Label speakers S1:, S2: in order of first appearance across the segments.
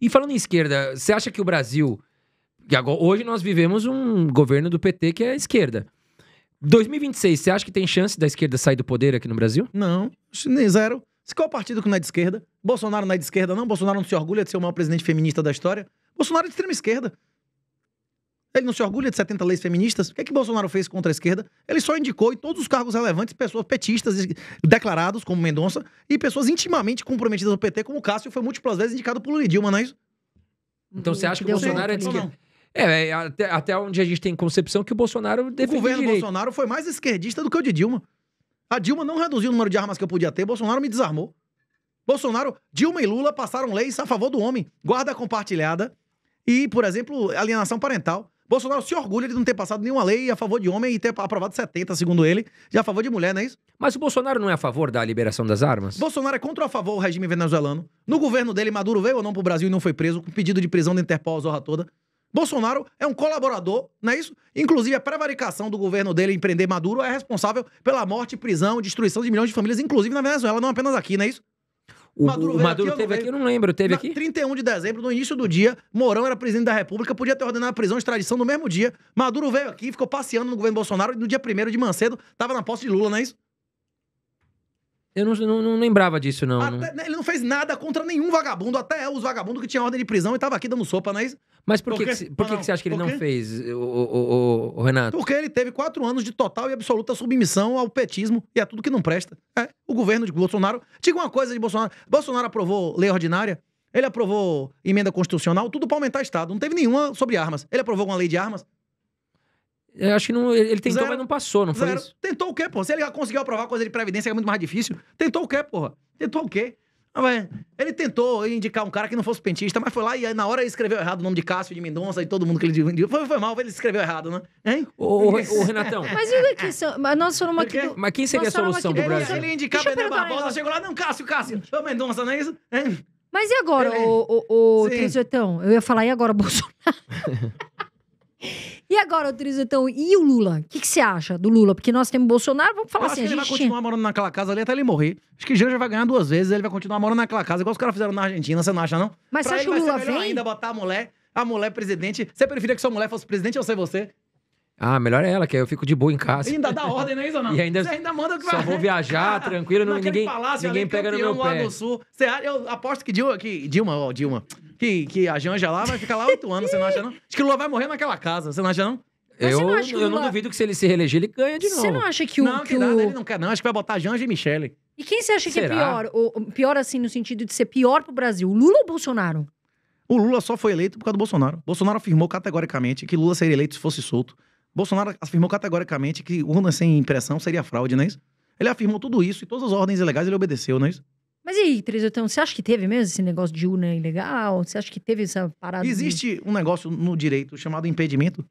S1: E falando em esquerda, você acha que o Brasil. Agora, hoje nós vivemos um governo do PT que é esquerda. 2026, você acha que tem chance da esquerda sair do poder aqui no Brasil?
S2: Não, nem zero. Qual partido que não é de esquerda?
S1: Bolsonaro não é de esquerda, não. Bolsonaro não se orgulha de ser o maior
S2: presidente feminista da história. Bolsonaro é de extrema esquerda. Ele não se orgulha de 70 leis feministas. O que é que Bolsonaro fez contra a esquerda? Ele só indicou em todos os cargos relevantes pessoas petistas declarados, como Mendonça, e pessoas intimamente comprometidas do PT, como Cássio, foi múltiplas vezes indicado por Lula Dilma, não é isso?
S1: Então você acha que o Bolsonaro é de esquerda? É, é até, até, onde a gente tem concepção que o Bolsonaro defende O governo direito.
S2: Bolsonaro foi mais esquerdista do que o de Dilma. A Dilma não reduziu o número de armas que eu podia ter, Bolsonaro me desarmou. Bolsonaro, Dilma e Lula passaram leis a favor do homem, guarda compartilhada e, por exemplo, alienação parental. Bolsonaro se orgulha de não ter passado nenhuma lei a favor de homem e ter aprovado 70, segundo ele, já a favor de mulher, não é isso? Mas o Bolsonaro não é a favor
S1: da liberação das armas?
S2: Bolsonaro é contra ou a favor do regime venezuelano. No governo dele, Maduro veio ou não pro Brasil e não foi preso, com pedido de prisão da Interpol, a zorra toda. Bolsonaro é um colaborador, não é isso? Inclusive, a prevaricação do governo dele em prender Maduro é responsável pela morte, prisão, destruição de milhões de famílias, inclusive na Venezuela, não apenas aqui, não é isso? O Maduro, o Maduro aqui, teve aqui? Eu não lembro. Teve Na, aqui? 31 de dezembro, no início do dia, Mourão era presidente da República, podia ter ordenado a prisão de extradição no mesmo dia. Maduro veio aqui, ficou passeando no governo Bolsonaro e no dia 1 de Mancedo estava na posse de Lula, não é isso?
S1: Eu não, não, não lembrava disso, não, até, não. Né,
S2: ele não fez nada contra nenhum vagabundo, até os vagabundos que tinham ordem de prisão e estava aqui dando sopa, não é isso? Mas por, que, por que, não, que você acha que ele não
S1: fez, o, o, o, Renato?
S2: Porque ele teve quatro anos de total e absoluta submissão ao petismo e a tudo que não presta. É, o governo de Bolsonaro. Diga uma coisa de Bolsonaro. Bolsonaro aprovou lei ordinária, ele aprovou emenda constitucional, tudo para aumentar o Estado. Não teve nenhuma sobre armas. Ele aprovou uma lei de armas. Eu acho que não, ele tentou, Zero. mas não passou, não Zero. foi isso? Tentou o quê, porra? Se ele conseguiu aprovar coisa de previdência, é muito mais difícil. Tentou o quê, porra? Tentou o quê? Ah, ele tentou indicar um cara que não fosse pentista, mas foi lá e na hora ele escreveu errado o nome de Cássio de Mendonça e todo mundo que ele dividiu. Foi, foi mal, ele escreveu errado, né? Hein? Ô, ô, Renatão. Mas e
S3: aqui, nós somos aqui.
S2: Do... Mas quem seria a solução o Brasil? Ele, ele
S3: indicar Bené Barbosa, chegou
S2: lá, não, Cássio, Cássio. Ô, Mendonça, não é isso? Hein? Mas e agora, ô,
S3: ô, ô Eu ia falar, e agora, Bolsonaro? E agora, Autoriza, então, e o Lula? O que, você acha do Lula? Porque nós temos Bolsonaro, vamos falar eu assim. Acho que ele gente... vai continuar
S2: morando naquela casa ali até ele morrer. Acho que Janja vai ganhar duas vezes, ele vai continuar morando naquela casa, igual os caras fizeram na Argentina, você não acha, não? Mas pra você acha que o Lula vem? ainda botar a mulher, a mulher presidente. Você preferia que sua mulher fosse presidente ou ser você?
S1: Ah, melhor é ela, que aí eu fico de boa em casa. E ainda dá ordem, não é isso, não? E ainda, você ainda manda que Só vou viajar, tranquilo, não, ninguém, palácio, ninguém pega no meu pé. Do Sul. Você, eu aposto que Dilma, que Dilma, ó, Dilma,
S2: que, que a Janja lá vai ficar lá oito anos, você não acha não? Acho que Lula vai morrer naquela casa, você não acha não? eu, não, eu Lula... não duvido que se ele se reeleger, ele ganha de novo. Você não acha que o... Não, que, que nada, ele não quer não. Acho que vai botar Janja e Michele.
S3: E quem você acha Será? que é pior? pior assim, no sentido de ser pior pro Brasil, Lula ou Bolsonaro?
S2: O Lula só foi eleito por causa do Bolsonaro. Bolsonaro afirmou categoricamente que Lula seria eleito se fosse solto. Bolsonaro afirmou categoricamente que urna sem impressão seria fraude, não é isso? Ele afirmou tudo isso e todas as ordens ilegais ele obedeceu, não é isso?
S3: Mas e aí, Teresa, então, você acha que teve mesmo esse negócio de urna ilegal? Você
S2: acha que teve essa parada? Existe de... um negócio no direito chamado impedimento.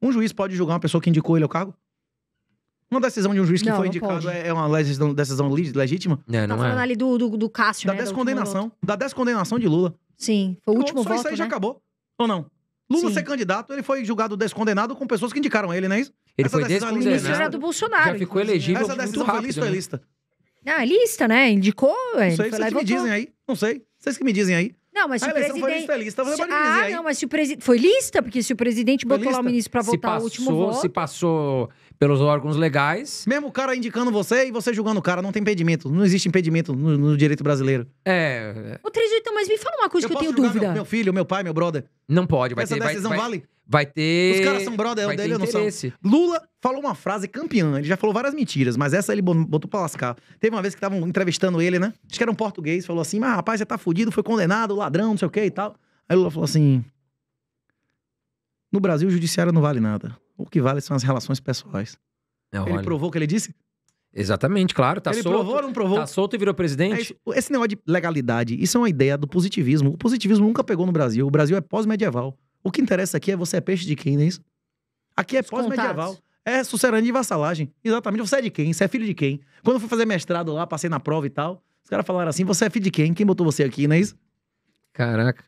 S2: Um juiz pode julgar uma pessoa que indicou ele ao cargo? Uma decisão de um juiz que não, foi não indicado pode. é uma decisão, legítima? Não, é, não tá falando
S3: é. ali do, do, do Cássio, Da né? descondenação.
S2: Da descondenação de Lula. Sim, foi o último Só voto, Só isso aí né? já acabou. Ou não? Lula Sim. ser candidato, ele foi julgado descondenado com pessoas que indicaram ele, não é isso? Ele Essa foi descondenado. Era do Bolsonaro. Já ficou né? elegível Essa tipo, decisão rápido, foi lista é né? ou é lista? Ah, é
S3: lista, né? Indicou, Não é, sei, vocês que me dizem aí.
S2: Não sei. Vocês que me dizem aí.
S3: Não, mas ah, se o presidente... foi
S2: lista, é lista ah, não,
S3: mas se o presidente... Foi lista? Porque se o presidente foi botou lista? lá o ministro pra votar o último voto... Se
S2: passou pelos órgãos legais. Mesmo o cara indicando você e você julgando o cara, não tem impedimento. Não existe impedimento no, no direito brasileiro. É.
S3: Ô, Três, então, mas me fala uma coisa eu que eu tenho dúvida. Meu, meu,
S2: filho, meu pai, meu brother. Não pode, vai Essa ter. Essa decisão vai, vale? Vai ter. Os caras são brother, é vai dele, eu não sou. Lula falou uma frase campeã, ele já falou várias mentiras, mas essa ele botou pra lascar. Teve uma vez que estavam entrevistando ele, né? Acho que era um português, falou assim: mas ah, rapaz, você tá fudido, foi condenado, ladrão, não sei o que e tal. Aí Lula falou assim: no Brasil o judiciário não vale nada. O que vale são as relações pessoais. É, ele provou o que ele disse? Exatamente, claro. Tá ele solto, provou ou não provou? Tá
S1: solto e virou presidente?
S2: É Esse negócio de legalidade, isso é uma ideia do positivismo. O positivismo nunca pegou no Brasil. O Brasil é pós-medieval. O que interessa aqui é você é peixe de quem, não é isso? Aqui é pós-medieval. É sucerania e vassalagem. Exatamente. Você é de quem? Você é filho de quem? Quando eu fui fazer mestrado lá, passei na prova e tal, os caras falaram assim, você é filho de quem? Quem botou você aqui, não é isso? Caraca.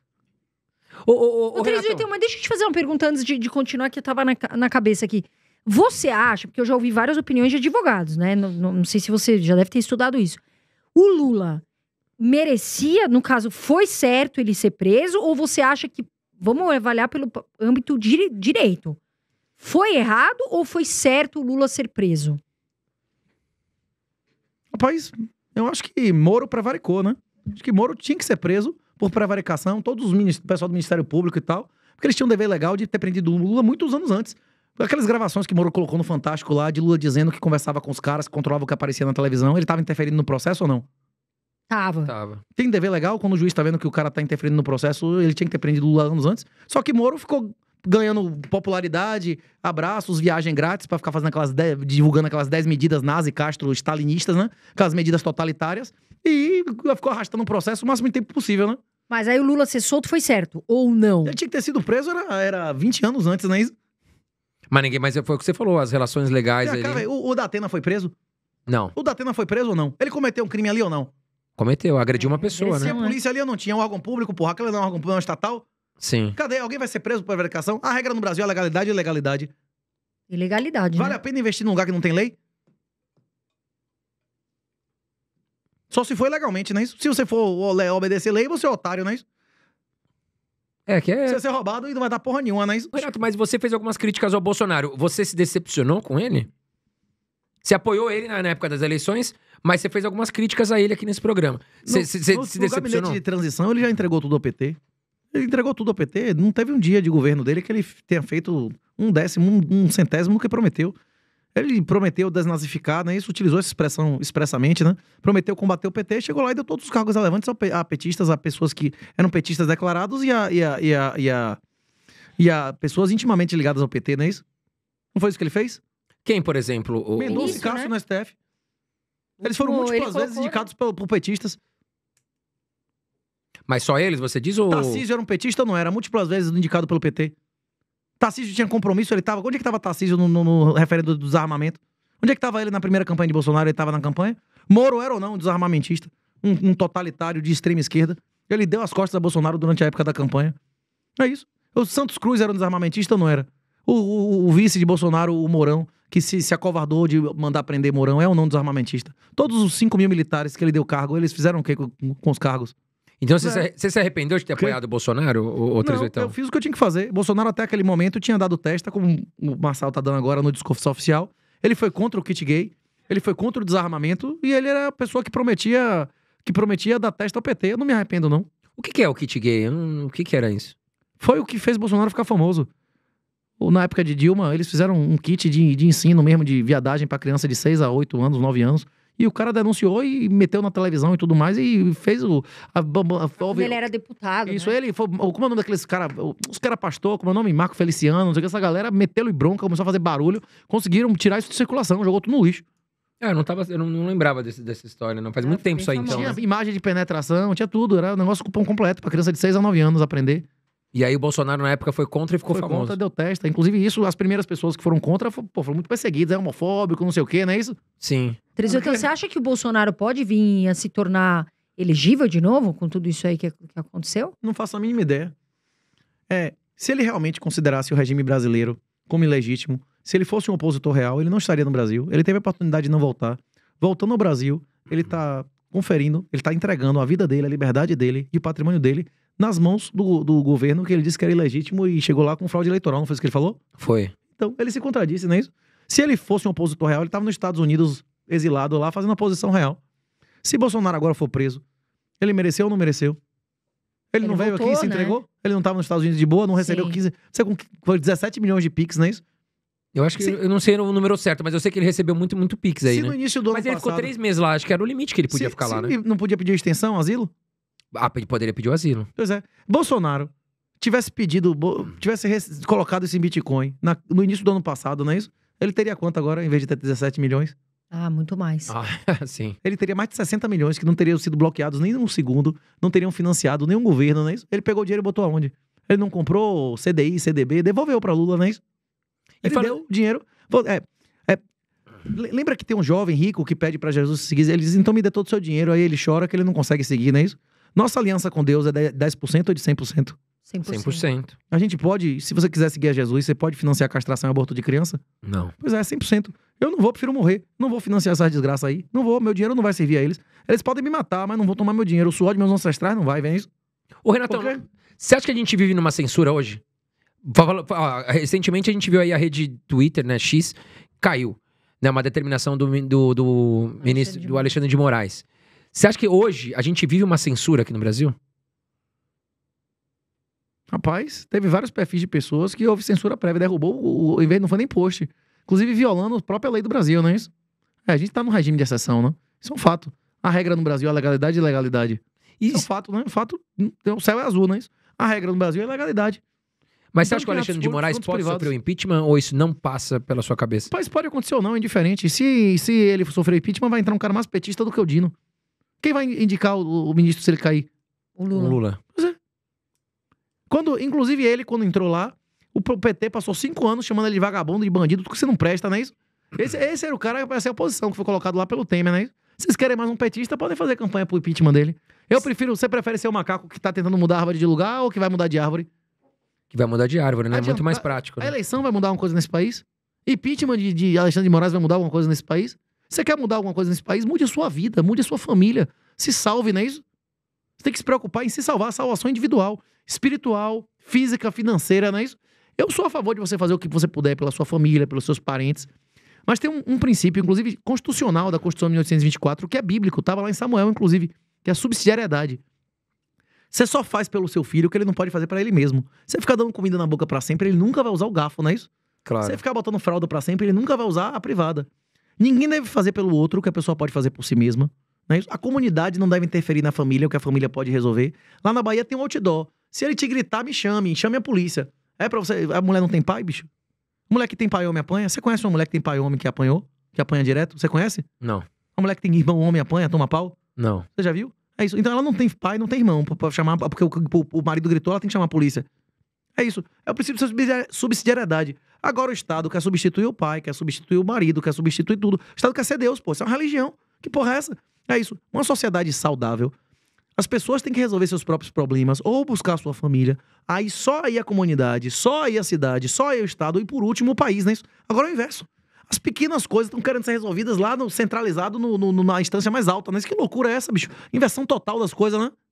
S2: Ô, ô, Renato.
S3: Tem uma, deixa eu te fazer uma pergunta antes de, de continuar, que eu tava na, na cabeça aqui. Você acha, porque eu já ouvi várias opiniões de advogados, né? Não, não, não sei se você já deve ter estudado isso. O Lula merecia, no caso, foi certo ele ser preso? Ou você acha que, vamos avaliar pelo âmbito direito, foi errado ou foi certo o Lula ser preso?
S2: Rapaz, eu acho que Moro prevaricou, né? Acho que Moro tinha que ser preso por prevaricação, todos os ministros, pessoal do Ministério Público e tal, porque eles tinham um dever legal de ter prendido o Lula muitos anos antes. Aquelas gravações que Moro colocou no Fantástico lá, de Lula dizendo que conversava com os caras, que controlava o que aparecia na televisão, ele estava interferindo no processo ou não?
S1: Tava. Tava.
S2: Tem dever legal quando o juiz tá vendo que o cara tá interferindo no processo, ele tinha que ter prendido Lula anos antes. Só que Moro ficou ganhando popularidade, abraços, viagem grátis para ficar fazendo aquelas dez, divulgando aquelas 10 medidas nazi, Castro, stalinistas, né? Aquelas medidas totalitárias. E ficou arrastando o processo o máximo de tempo possível, né? Mas aí o Lula ser solto foi certo, ou não? Ele tinha que ter sido preso, era, era 20 anos antes, né?
S1: Mas ninguém, mas foi o que você falou, as relações legais. Cara, ali... cara,
S2: o, o Datena foi preso? Não. O Datena foi preso ou não? Ele cometeu um crime ali ou não?
S1: Cometeu, agrediu
S2: uma pessoa, né? Se a polícia ali não tinha um órgão público, porra, aquela não é um órgão público, é estatal. Sim. Cadê? Alguém vai ser preso por prevaricação? A regra no Brasil é legalidade e ilegalidade. Ilegalidade. Né? Vale né? a pena investir num lugar que não tem lei? Só se foi legalmente, não é isso? Se você for obedecer lei, você é otário, não é isso?
S1: É que é. Você vai ser roubado e não vai dar porra nenhuma, não é isso? Renato, mas você fez algumas críticas ao Bolsonaro. Você se decepcionou com ele? Você apoiou ele na, época das eleições, mas você fez algumas críticas a ele aqui nesse programa. Você se decepcionou? No gabinete de
S2: transição, ele já entregou tudo ao PT. Ele entregou tudo ao PT. Não teve um dia de governo dele que ele tenha feito um décimo, um, um centésimo do que prometeu. Ele prometeu desnazificar, né? Isso utilizou essa expressão expressamente, né? Prometeu combater o PT, chegou lá e deu todos os cargos relevantes a petistas, a pessoas que eram petistas declarados e a, e a, e a, e a, e a pessoas intimamente ligadas ao PT, não é isso? Não foi isso
S1: que ele fez? Quem, por exemplo? O... Mendonça e Castro né?
S2: no STF. Eles foram múltiplas vezes né? indicados por, por petistas.
S1: Mas só eles, você diz? Ou... Tarcísio era
S2: um petista ou não era? Múltiplas vezes indicado pelo PT. Tarcísio tinha compromisso, ele estava. Onde é que estava Tarcísio no, no, no referendo do desarmamento? Onde é que estava ele na primeira campanha de Bolsonaro? Ele estava na campanha? Moro era ou não um desarmamentista, um, um, totalitário de extrema esquerda. Ele deu as costas a Bolsonaro durante a época da campanha. É isso. O Santos Cruz era um desarmamentista ou não era? O, o, o, vice de Bolsonaro, o Mourão, que se, se acovardou de mandar prender Mourão, é ou não desarmamentista? Todos os 5 mil militares que ele deu cargo, eles fizeram o quê com, com os cargos? Então você, é. se, você
S1: se arrependeu de ter que... apoiado o Bolsonaro, ou, ou Não, Eu
S2: fiz o que eu tinha que fazer. Bolsonaro, até aquele momento, tinha dado testa, como o Marcelo tá dando agora no discurso oficial. Ele foi contra o kit gay, ele foi contra o desarmamento e ele era a pessoa que prometia que prometia dar testa ao PT. Eu não me arrependo, não. O que, que é o kit gay? Não... O que, que era isso? Foi o que fez Bolsonaro ficar famoso. Ou, na época de Dilma, eles fizeram um kit de, de ensino mesmo, de viadagem para criança de 6 a 8 anos, 9 anos. E o cara denunciou e meteu na televisão e tudo mais e fez o. A, a, a, ele era deputado. Isso, né? ele foi. Como é o nome daqueles caras? Os caras pastor, como é o nome? Marco Feliciano, não sei o que. Essa galera meteu e bronca, começou a fazer barulho.
S1: Conseguiram tirar isso de circulação, jogou tudo no lixo. É, eu não, tava, eu não, não lembrava desse, dessa história, não. Faz é, muito tempo isso aí, então. Tinha né?
S2: imagem de penetração, tinha tudo. Era um negócio cupom completo pra criança de 6 a 9 anos aprender. E aí o Bolsonaro na época foi contra e ficou foi famoso. Contra, deu testa. Inclusive isso, as primeiras pessoas que foram contra pô, foram muito perseguidas, é homofóbico, não sei o quê, não é isso? Sim. Teresa, então você
S3: acha que o Bolsonaro pode vir a se tornar elegível de novo com tudo isso aí que, que aconteceu?
S2: Não faço a mínima ideia. É, se ele realmente considerasse o regime brasileiro como ilegítimo, se ele fosse um opositor real, ele não estaria no Brasil. Ele teve a oportunidade de não voltar. Voltando ao Brasil, ele está conferindo, ele está entregando a vida dele, a liberdade dele e o patrimônio dele nas mãos do, do governo que ele disse que era ilegítimo e chegou lá com fraude eleitoral, não foi isso que ele falou? Foi. Então, ele se contradisse, não é isso? Se ele fosse um opositor real, ele estava nos Estados Unidos exilado lá, fazendo oposição real. Se Bolsonaro agora for preso, ele mereceu ou não mereceu? Ele, né? ele não veio voltou, aqui e se entregou? Né? Ele não estava nos Estados Unidos de boa, não recebeu Sim. 15. Você com 17 milhões de Pix, não é isso? Eu acho que. Sim. Eu
S1: não sei o número certo, mas eu sei que ele recebeu muito, muito Pix aí. Se né? no início do mas Mas ele ficou três meses lá, acho que era o limite que ele podia se, ficar se lá, né?
S2: Não podia pedir extensão, asilo?
S1: Ah, poderia pedir o asilo. Pois é. Bolsonaro
S2: tivesse pedido, tivesse colocado esse Bitcoin na, no início do ano passado, não é isso? Ele teria quanto agora, em vez de ter 17 milhões? Ah, muito mais. Ah, sim. Ele teria mais de 60 milhões que não teriam sido bloqueados nem um segundo, não teriam financiado nenhum governo, não é isso? Ele pegou o dinheiro e botou aonde? Ele não comprou CDI, CDB, devolveu para Lula, não é isso? Ele e o deu dinheiro. É, é, lembra que tem um jovem rico que pede para Jesus seguir? Ele diz: então me dê todo o seu dinheiro. Aí ele chora que ele não consegue seguir, não é isso? Nossa aliança com Deus é 10% ou de 100%?
S1: 100%. 100%.
S2: A gente pode, se você quiser seguir a Jesus, você pode financiar a castração e aborto de criança? Não. Pois é, 100%. Eu não vou, prefiro morrer. Não vou financiar essas desgraças aí. Não vou, meu dinheiro não vai servir a eles. Eles podem me matar, mas não vou tomar meu dinheiro. O suor de meus ancestrais não vai, vem isso.
S1: Ô, Renato, você acha que a gente vive numa censura hoje? Ah, recentemente a gente viu aí a rede Twitter, né, X, caiu. Né, uma determinação do, do, do ministro, do Alexandre de Moraes. Você acha que hoje a gente vive uma censura aqui no Brasil?
S2: Rapaz, teve vários perfis de pessoas que houve censura prévia, derrubou, o, invés não foi nem post. Inclusive violando a própria lei do Brasil, não é isso? É, a gente tá num regime de exceção, né? Isso é um fato. A
S1: regra no Brasil é legalidade e ilegalidade.
S2: Isso. isso é um fato, né? Um fato, então o céu é azul, não é isso? A regra no Brasil é legalidade. Mas você acha que o Alexandre de Moraes pode privados. sofrer o
S1: impeachment ou isso não passa pela sua cabeça?
S2: Mas pode acontecer ou não, é indiferente. Se, se ele sofrer o impeachment, vai entrar um cara mais petista do que o Dino. Quem vai indicar o, o ministro se ele cair? O Lula. O Lula. É. Quando, inclusive ele, quando entrou lá, o PT passou cinco anos chamando ele de vagabundo, de bandido, porque que você não presta, não é isso? Esse, esse era o cara para ser é a oposição que foi colocado lá pelo Temer, não é isso? Vocês querem mais um petista, podem fazer campanha pro impeachment dele. Eu prefiro, você prefere ser o macaco que tá tentando mudar a árvore de lugar ou que vai mudar de
S1: árvore? Que vai mudar de árvore, né? é muito mais prático.
S2: Né? A eleição vai mudar alguma coisa nesse país? Impeachment de, de Alexandre de Moraes vai mudar alguma coisa nesse país? Você quer mudar alguma coisa nesse país? Mude a sua vida, mude a sua família. Se salve, não é isso? Você tem que se preocupar em se salvar. A salvação é individual, espiritual, física, financeira, não é isso? Eu sou a favor de você fazer o que você puder pela sua família, pelos seus parentes. Mas tem um, um princípio, inclusive constitucional da Constituição de 1824, que é bíblico, estava lá em Samuel, inclusive, que é a subsidiariedade. Você só faz pelo seu filho o que ele não pode fazer para ele mesmo. Você ficar dando comida na boca para sempre, ele nunca vai usar o garfo, não é isso? Claro. Você ficar botando fralda para sempre, ele nunca vai usar a privada. Ninguém deve fazer pelo outro o que a pessoa pode fazer por si mesma. Né? A comunidade não deve interferir na família, o que a família pode resolver. Lá na Bahia tem um outdoor. Se ele te gritar, me chame, chame a polícia. É pra você. A mulher não tem pai, bicho? Mulher que tem pai homem apanha? Você conhece uma mulher que tem pai homem que apanhou? Que apanha direto? Você conhece? Não. Uma mulher que tem irmão homem apanha, toma pau? Não. Você já viu? É isso. Então ela não tem pai, não tem irmão. Pra, pra chamar, porque o, o, o marido gritou, ela tem que chamar a polícia. É isso. É o princípio de subsidiariedade. Agora o Estado quer substituir o pai, quer substituir o marido, quer substituir tudo. O Estado quer ser Deus, pô. Isso é uma religião. Que porra é essa? É isso. Uma sociedade saudável. As pessoas têm que resolver seus próprios problemas ou buscar a sua família. Aí só aí a comunidade, só aí a cidade, só aí o Estado e por último o país, né? Agora é o inverso. As pequenas coisas estão querendo ser resolvidas lá no centralizado, no, no, na instância mais alta, né? Que loucura é essa, bicho? Inversão total das coisas, né?